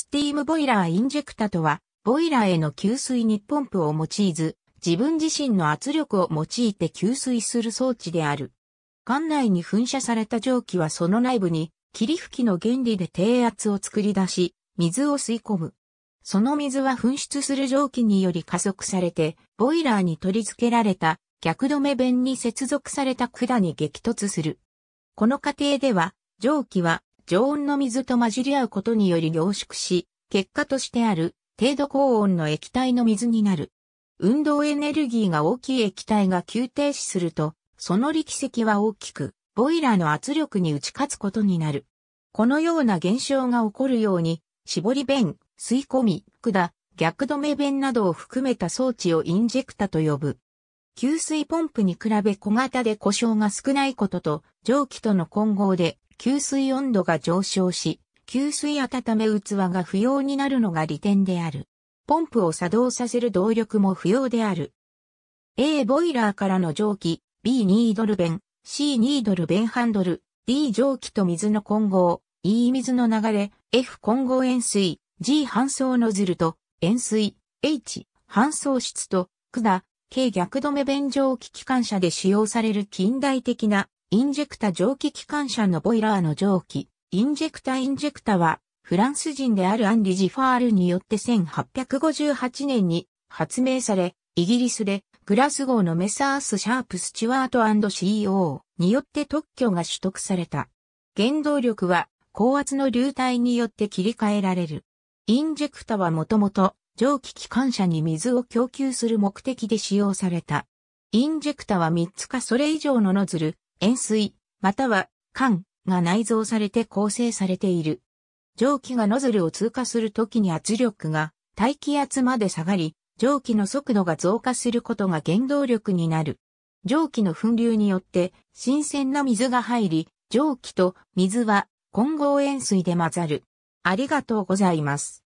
スティームボイラーインジェクタとは、ボイラーへの給水にポンプを用いず、自分自身の圧力を用いて給水する装置である。管内に噴射された蒸気はその内部に、霧吹きの原理で低圧を作り出し、水を吸い込む。その水は噴出する蒸気により加速されて、ボイラーに取り付けられた逆止め弁に接続された管に激突する。この過程では、蒸気は常温の水と混じり合うことにより凝縮し、結果としてある程度高温の液体の水になる。運動エネルギーが大きい液体が急停止すると、その力石は大きく、ボイラーの圧力に打ち勝つことになる。このような現象が起こるように、絞り弁、吸い込み、管、逆止め弁などを含めた装置をインジェクタと呼ぶ。給水ポンプに比べ小型で故障が少ないことと、蒸気との混合で吸水温度が上昇し、吸水温め器が不要になるのが利点である。ポンプを作動させる動力も不要である。A ボイラーからの蒸気、B ニードル弁、C ニードル弁ハンドル、D 蒸気と水の混合、E 水の流れ、F 混合塩水、G 搬送ノズルと塩水、H 搬送室と、管、K 逆止め弁蒸気機関車で使用される近代的なインジェクタ蒸気機関車のボイラーの蒸気、インジェクタインジェクタは、フランス人であるアンリ・ジファールによって1858年に発明され、イギリスでグラス号のメサース・シャープ・スチュワート &CO e によって特許が取得された。原動力は高圧の流体によって切り替えられる。インジェクタはもともと蒸気機関車に水を供給する目的で使用された。インジェクタは3つかそれ以上のノズル、塩水、または缶が内蔵されて構成されている。蒸気がノズルを通過するときに圧力が大気圧まで下がり、蒸気の速度が増加することが原動力になる。蒸気の噴流によって新鮮な水が入り、蒸気と水は混合塩水で混ざる。ありがとうございます。